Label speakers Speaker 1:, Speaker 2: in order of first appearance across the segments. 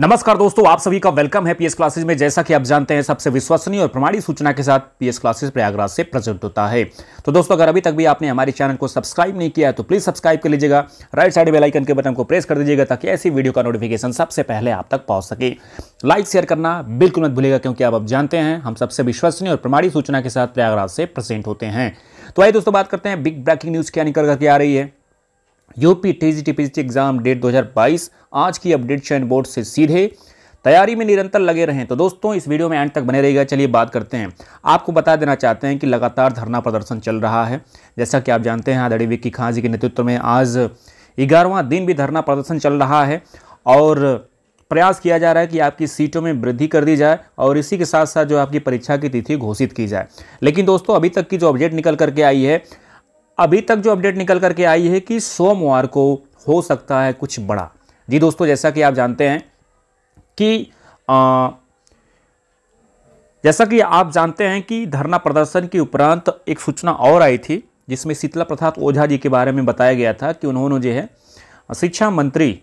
Speaker 1: नमस्कार दोस्तों आप सभी का वेलकम है पीएस क्लासेस में जैसा कि आप जानते हैं सबसे विश्वसनीय और प्रमाणित सूचना के साथ पीएस क्लासेस प्रयागराज से प्रजेंट होता है तो दोस्तों अगर अभी तक भी आपने हमारे चैनल को सब्सक्राइब नहीं किया है तो प्लीज़ सब्सक्राइब कर लीजिएगा राइट साइड बेल आइकन के बटन को प्रेस कर दीजिएगा ताकि ऐसी वीडियो का नोटिफिकेशन सबसे पहले आप तक पहुंच सके लाइक शेयर करना बिल्कुल मत भूलेगा क्योंकि आप अब जानते हैं हम सबसे विश्वसनीय और प्रमाणित सूचना के साथ प्रयागराज से प्रेजेंट होते हैं तो आइए दोस्तों बात करते हैं बिग ब्रेकिंग न्यूज़ क्या निकल करके आ रही है UP TG TPC exam date 2022 आज की अपडेट चयन बोर्ड से सीधे तैयारी में निरंतर लगे रहें तो दोस्तों इस वीडियो में एंड तक बने रहेगा चलिए बात करते हैं आपको बता देना चाहते हैं कि लगातार धरना प्रदर्शन चल रहा है जैसा कि आप जानते हैं आदड़ी विक्की खां जी के नेतृत्व में आज ग्यारहवां दिन भी धरना प्रदर्शन चल रहा है और प्रयास किया जा रहा है कि आपकी सीटों में वृद्धि कर दी जाए और इसी के साथ साथ जो आपकी परीक्षा की तिथि घोषित की जाए लेकिन दोस्तों अभी तक की जो अपडेट निकल करके आई है अभी तक जो अपडेट निकल करके आई है कि सोमवार को हो सकता है कुछ बड़ा जी दोस्तों जैसा कि आप जानते हैं कि आ, जैसा कि आप जानते हैं कि धरना प्रदर्शन के उपरांत एक सूचना और आई थी जिसमें शीतला प्रसाद ओझा जी के बारे में बताया गया था कि उन्होंने जो है शिक्षा मंत्री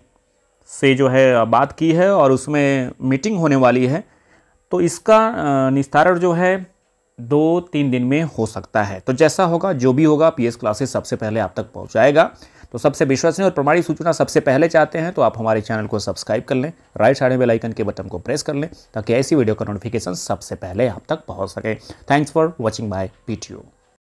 Speaker 1: से जो है बात की है और उसमें मीटिंग होने वाली है तो इसका निस्तारण जो है दो तीन दिन में हो सकता है तो जैसा होगा जो भी होगा पीएस क्लासेस सबसे पहले आप तक पहुँचाएगा तो सबसे विश्वसनीय और प्रमाणित सूचना सबसे पहले चाहते हैं तो आप हमारे चैनल को सब्सक्राइब कर लें राइट साइड में आइकन के बटन को प्रेस कर लें ताकि ऐसी वीडियो का नोटिफिकेशन सबसे पहले आप तक पहुंच सके thanks for watching bye video